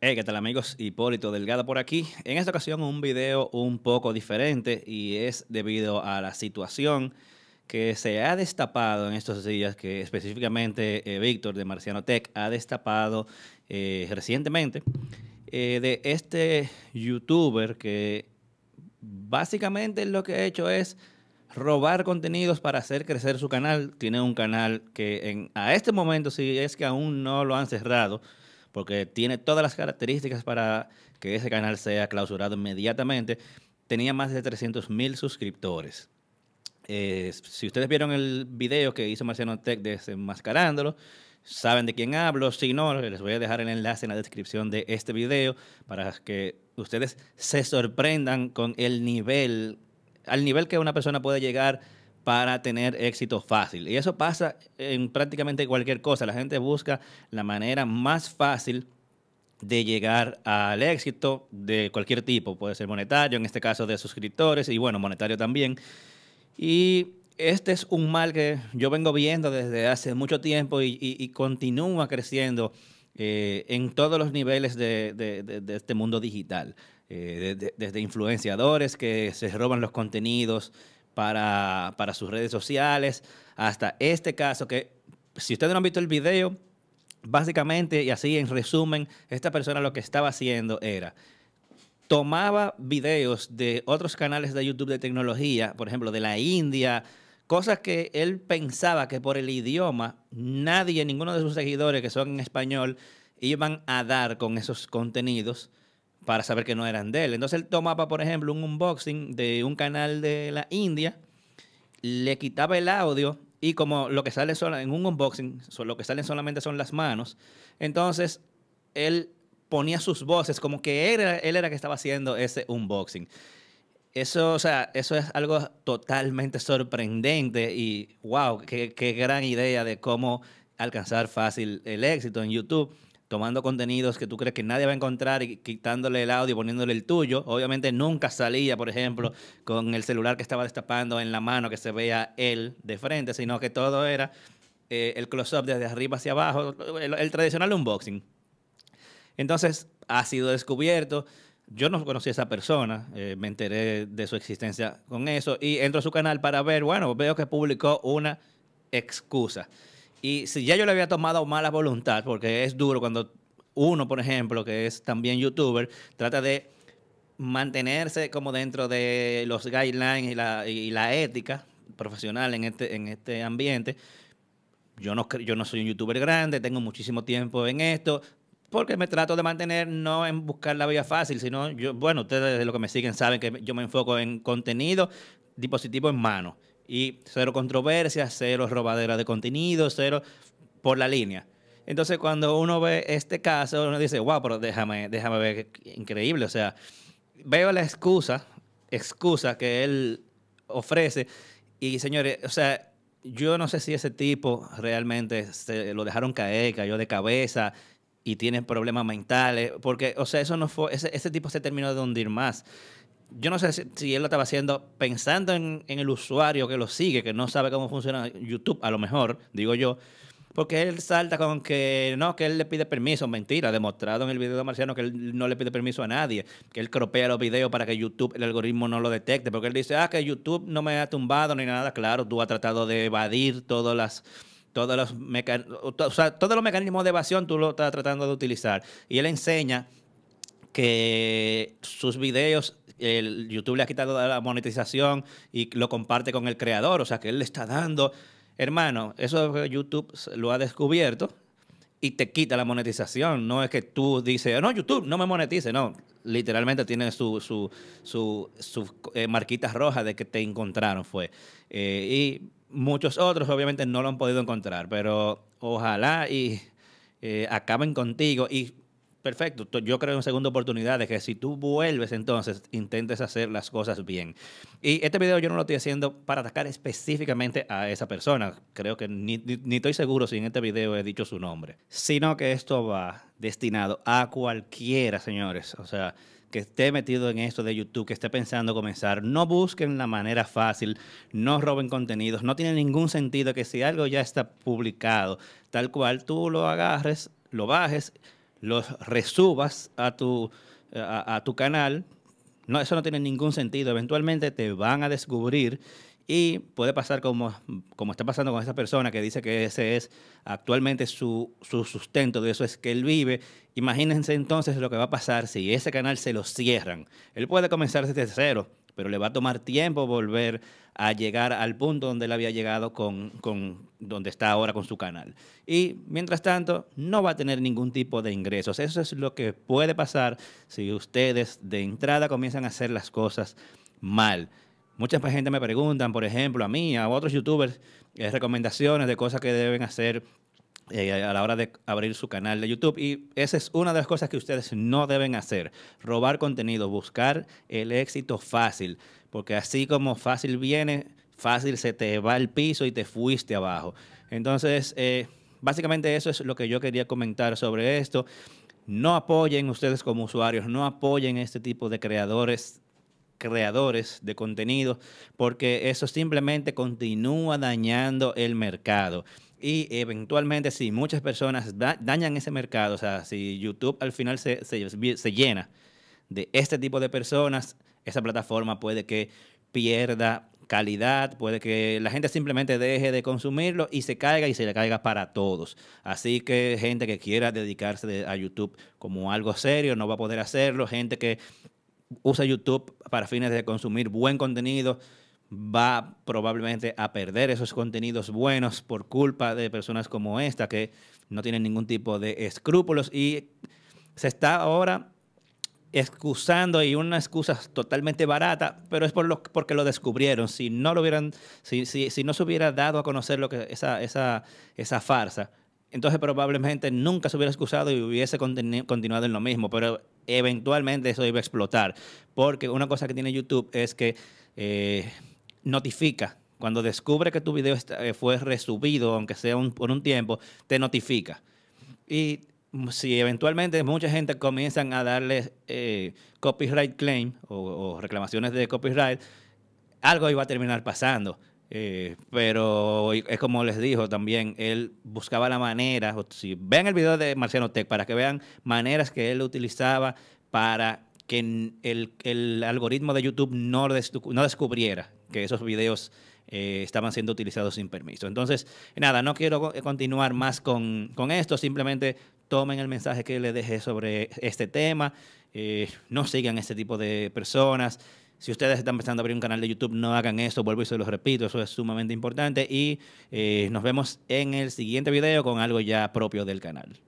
Hey, ¿qué tal amigos? Hipólito Delgado por aquí. En esta ocasión un video un poco diferente y es debido a la situación que se ha destapado en estos días, que específicamente eh, Víctor de Marciano Tech ha destapado eh, recientemente, eh, de este youtuber que básicamente lo que ha hecho es robar contenidos para hacer crecer su canal. Tiene un canal que en, a este momento, si es que aún no lo han cerrado, porque tiene todas las características para que ese canal sea clausurado inmediatamente. Tenía más de 300 mil suscriptores. Eh, si ustedes vieron el video que hizo Marciano Tech desenmascarándolo, saben de quién hablo. Si no, les voy a dejar el enlace en la descripción de este video para que ustedes se sorprendan con el nivel, al nivel que una persona puede llegar para tener éxito fácil. Y eso pasa en prácticamente cualquier cosa. La gente busca la manera más fácil de llegar al éxito de cualquier tipo. Puede ser monetario, en este caso de suscriptores, y bueno, monetario también. Y este es un mal que yo vengo viendo desde hace mucho tiempo y, continúa creciendo eh, en todos los niveles de, este mundo digital. Eh, desde influenciadores que se roban los contenidos, para, sus redes sociales, hasta este caso que, si ustedes no han visto el video, básicamente, y así en resumen, esta persona lo que estaba haciendo era tomaba videos de otros canales de YouTube de tecnología, por ejemplo, de la India, cosas que él pensaba que por el idioma nadie, ninguno de sus seguidores que son en español, iban a dar con esos contenidos para saber que no eran de él. Entonces él tomaba, por ejemplo, un unboxing de un canal de la India, le quitaba el audio y como lo que sale en un unboxing, lo que salen solamente son las manos, entonces él ponía sus voces como que él era, él era que estaba haciendo ese unboxing. Eso, sea, eso es algo totalmente sorprendente y wow, qué, qué gran idea de cómo alcanzar fácil el éxito en YouTube tomando contenidos que tú crees que nadie va a encontrar y quitándole el audio y poniéndole el tuyo. Obviamente nunca salía, por ejemplo, con el celular que estaba destapando en la mano que se vea él de frente, sino que todo era eh, el close-up desde arriba hacia abajo, el, tradicional unboxing. Entonces, ha sido descubierto. Yo no conocí a esa persona, eh, me enteré de su existencia con eso y entro a su canal para ver, bueno, veo que publicó una excusa. Y si ya yo le había tomado mala voluntad, porque es duro cuando uno, por ejemplo, que es también youtuber, trata de mantenerse como dentro de los guidelines y la, ética profesional en este, en este ambiente. Yo no, yo no soy un youtuber grande, tengo muchísimo tiempo en esto, porque me trato de mantener no en buscar la vía fácil, sino yo, bueno, ustedes de lo que me siguen saben que yo me enfoco en contenido, dispositivo en mano. Y cero controversia, cero robadera de contenido, cero por la línea. Entonces, cuando uno ve este caso, uno dice, wow, pero déjame, déjame ver, increíble. O sea, veo la excusa, excusa que él ofrece. Y señores, o sea, yo no sé si ese tipo realmente lo dejaron caer, cayó de cabeza y tiene problemas mentales, porque, o sea, eso no fue, ese, ese tipo se terminó de hundir más yo no sé si, él lo estaba haciendo pensando en, el usuario que lo sigue, que no sabe cómo funciona YouTube, a lo mejor, digo yo, porque él salta con que no, que él le pide permiso, mentira, ha demostrado en el video de Marciano que él no le pide permiso a nadie, que él cropea los videos para que YouTube, el algoritmo no lo detecte, porque él dice, ah, que YouTube no me ha tumbado ni nada, claro, tú has tratado de evadir todas las todos los, todos los mecanismos de evasión tú lo estás tratando de utilizar. Y él enseña que sus videos el YouTube le ha quitado la monetización y lo comparte con el creador, o sea que él le está dando. Hermano, eso YouTube lo ha descubierto y te quita la monetización. No es que tú dices, no, YouTube, no me monetice. No, literalmente tiene sus su, su, eh, de que te encontraron, fue. Eh, y muchos otros, obviamente, no lo han podido encontrar, pero ojalá y eh, acaben contigo. Y perfecto. Yo creo en segunda oportunidad de que si tú vuelves entonces, intentes hacer las cosas bien. Y este video yo no lo estoy haciendo para atacar específicamente a esa persona. Creo que ni, ni estoy seguro si en este video he dicho su nombre. Sino que esto va destinado a cualquiera, señores. O sea, que esté metido en esto de YouTube, que esté pensando comenzar, no busquen la manera fácil, no roben contenidos, no tiene ningún sentido que si algo ya está publicado, tal cual tú lo agarres, lo bajes los resubas a tu, a, tu canal, no, eso no tiene ningún sentido. Eventualmente te van a descubrir y puede pasar como, como está pasando con esa persona que dice que ese es actualmente su, su, sustento, de eso es que él vive. Imagínense entonces lo que va a pasar si ese canal se lo cierran. Él puede comenzar desde cero, pero le va a tomar tiempo volver a llegar al punto donde él había llegado con, donde está ahora con su canal. Y mientras tanto, no va a tener ningún tipo de ingresos. Eso es lo que puede pasar si ustedes de entrada comienzan a hacer las cosas mal. Mucha gente me preguntan, por ejemplo, a mí, a otros youtubers, eh, recomendaciones de cosas que deben hacer eh, a la hora de abrir su canal de YouTube. Y esa es una de las cosas que ustedes no deben hacer, robar contenido, buscar el éxito fácil, porque así como fácil viene, fácil se te va al piso y te fuiste abajo. Entonces, eh, básicamente eso es lo que yo quería comentar sobre esto. No apoyen ustedes como usuarios, no apoyen este tipo de creadores creadores de contenido, porque eso simplemente continúa dañando el mercado y eventualmente si muchas personas dañan ese mercado, o sea, si YouTube al final se, llena de este tipo de personas, esa plataforma puede que pierda calidad, puede que la gente simplemente deje de consumirlo y se caiga y se le caiga para todos. Así que gente que quiera dedicarse a YouTube como algo serio no va a poder hacerlo, gente que usa YouTube para fines de consumir buen contenido, va probablemente a perder esos contenidos buenos por culpa de personas como esta que no tienen ningún tipo de escrúpulos y se está ahora excusando y una excusa totalmente barata, pero es por lo, porque lo descubrieron. Si no lo hubieran, si, si no se hubiera dado a conocer lo que, esa, esa, farsa, entonces probablemente nunca se hubiera excusado y hubiese continuado en lo mismo, pero eventualmente eso iba a explotar, porque una cosa que tiene YouTube es que eh, notifica. Cuando descubre que tu video eh, fue resubido, aunque sea por un tiempo, te notifica. Y si eventualmente mucha gente comienzan a darle eh, copyright claim o, reclamaciones de copyright, algo iba a terminar pasando. Eh, pero es como les dijo también, él buscaba la manera, si ven el video de Marciano Tech, para que vean maneras que él utilizaba para que el, algoritmo de YouTube no descubriera que esos videos eh, estaban siendo utilizados sin permiso. Entonces, nada, no quiero continuar más con, esto, simplemente tomen el mensaje que les dejé sobre este tema, eh, no sigan este tipo de personas. Si ustedes están pensando abrir un canal de YouTube, no hagan eso, vuelvo y se los repito, eso es sumamente importante y eh, nos vemos en el siguiente video con algo ya propio del canal.